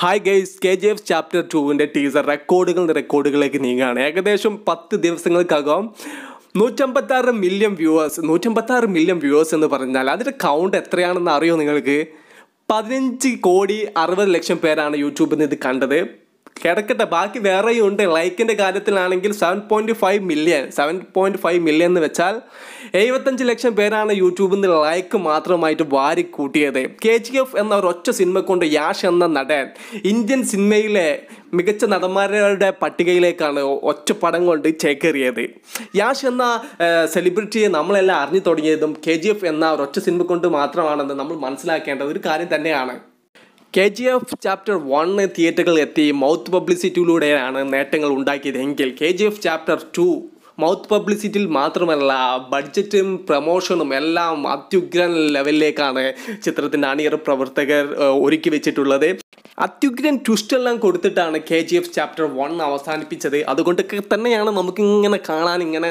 hi guys K G F chapter ടുവിൻ്റെ teaser റെക്കോർഡുകൾ റെക്കോർഡുകളിലേക്ക് നീങ്ങുകയാണ് ഏകദേശം പത്ത് ദിവസങ്ങൾക്കകം നൂറ്റമ്പത്താറ് മില്യൺ വ്യൂവേഴ്സ് നൂറ്റമ്പത്താറ് മില്യൺ വ്യൂവേഴ്സ് എന്ന് പറഞ്ഞാൽ അതിൻ്റെ കൗണ്ട് എത്രയാണെന്ന് അറിയോ നിങ്ങൾക്ക് പതിനഞ്ച് കോടി അറുപത് ലക്ഷം പേരാണ് യൂട്യൂബിൽ നിന്ന് ഇത് കണ്ടത് കിടക്കട്ടെ ബാക്കി വേറെയും ഉണ്ട് ലൈക്കിൻ്റെ കാര്യത്തിലാണെങ്കിൽ seven point five million seven point five million എന്ന് വെച്ചാൽ എഴുപത്തഞ്ച് ലക്ഷം പേരാണ് യൂട്യൂബിൽ നിന്ന് ലൈക്ക് മാത്രമായിട്ട് കൂട്ടിയത് കെ ജി എഫ് എന്ന ഒരൊറ്റ സിനിമ കൊണ്ട് യാഷ് എന്ന നടൻ ഇന്ത്യൻ സിനിമയിലെ മികച്ച നടന്മാരുടെ പട്ടികയിലേക്കാണ് ഒറ്റ പടം കൊണ്ട് ചേക്കേറിയത് യാഷ് എന്ന സെലിബ്രിറ്റിയെ നമ്മളെല്ലാം അറിഞ്ഞു തുടങ്ങിയതും കെ ജി എഫ് എന്ന ഒരൊറ്റ സിനിമ കൊണ്ട് മാത്രമാണെന്ന് നമ്മൾ മനസ്സിലാക്കേണ്ട ഒരു കാര്യം തന്നെയാണ് K G F chapter one തിയേറ്ററുകളിൽ എത്തി മൗത്ത് പബ്ലിസിറ്റിയിലൂടെയാണ് നേട്ടങ്ങൾ ഉണ്ടാക്കിയതെങ്കിൽ K G F chapter two mouth പബ്ലിസിറ്റിയിൽ മാത്രമല്ല ബഡ്ജറ്റും പ്രമോഷനും എല്ലാം അത്യുഗ്രൻ ലെവലിലേക്കാണ് ചിത്രത്തിൻ്റെ അണിയർ പ്രവർത്തകർ ഒരുക്കി വെച്ചിട്ടുള്ളത് അത്യുഗ്രൻ ട്വിസ്റ്റെല്ലാം കൊടുത്തിട്ടാണ് K G F chapter one അവസാനിപ്പിച്ചത് അതുകൊണ്ടൊക്കെ തന്നെയാണ് നമുക്കിങ്ങനെ കാണാൻ ഇങ്ങനെ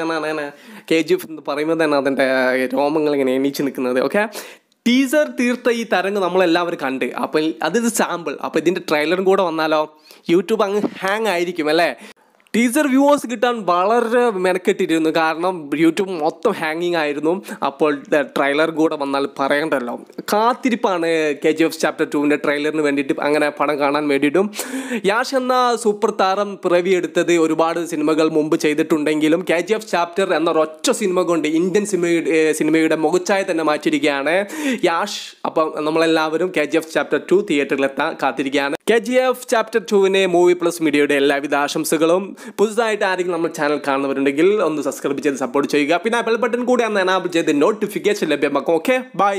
കെ ജി എഫ് എന്ന് പറയുമ്പോൾ തന്നെ അതിൻ്റെ രോമങ്ങൾ ഇങ്ങനെ എണീച്ച് നിൽക്കുന്നത് ഓക്കെ ടീസർ തീർത്ത ഈ തരംഗ് നമ്മളെല്ലാവരും കണ്ട് അപ്പോൾ അതൊരു സാമ്പിൾ അപ്പോൾ ഇതിൻ്റെ ട്രെയിലറും കൂടെ വന്നാലോ യൂട്യൂബ് അങ്ങ് ഹാങ് ആയിരിക്കും അല്ലേ ടീച്ചർ വ്യൂവേഴ്സ് കിട്ടാൻ വളരെ മെനക്കെട്ടിരുന്നു കാരണം യൂട്യൂബ് മൊത്തം ഹാങ്ങിങ് ആയിരുന്നു അപ്പോൾ ട്രെയിലർ കൂടെ വന്നാൽ പറയണ്ടല്ലോ കാത്തിരിപ്പാണ് കെ ജി എഫ് ചാപ്റ്റർ ടുവിൻ്റെ ട്രെയിലറിന് വേണ്ടിയിട്ട് അങ്ങനെ പണം കാണാൻ വേണ്ടിയിട്ടും യാഷ് എന്ന സൂപ്പർ താരം പിറവി എടുത്തത് ഒരുപാട് സിനിമകൾ മുമ്പ് ചെയ്തിട്ടുണ്ടെങ്കിലും കെ ജി എഫ് ചാപ്റ്റർ എന്ന ഒറ്റ സിനിമ കൊണ്ട് ഇന്ത്യൻ സിനിമയുടെ സിനിമയുടെ മുഖച്ചായ തന്നെ മാറ്റിയിരിക്കുകയാണ് യാഷ് അപ്പം നമ്മളെല്ലാവരും K G F chapter two തിയേറ്ററിലെത്താൻ കാത്തിരിക്കുകയാണ് കെ ജി എഫ് ചാപ്റ്റർ ടുവിനെ മൂവി പ്ലസ് മീഡിയയുടെ എല്ലാവിധ ആശംസകളും പുതുതായിട്ട് ആരെങ്കിലും നമ്മുടെ ചാനൽ കാണുന്നവരുണ്ടെങ്കിൽ ഒന്ന് സബ്സ്ക്രൈബ് ചെയ്ത് സപ്പോർട്ട് ചെയ്യുക പിന്നെ ബെൽ ബട്ടൺ കൂടി അന്ന് എനാബിൾ ചെയ്ത് നോട്ടിഫിക്കേഷൻ ലഭ്യമാക്കും ഓക്കെ ബൈ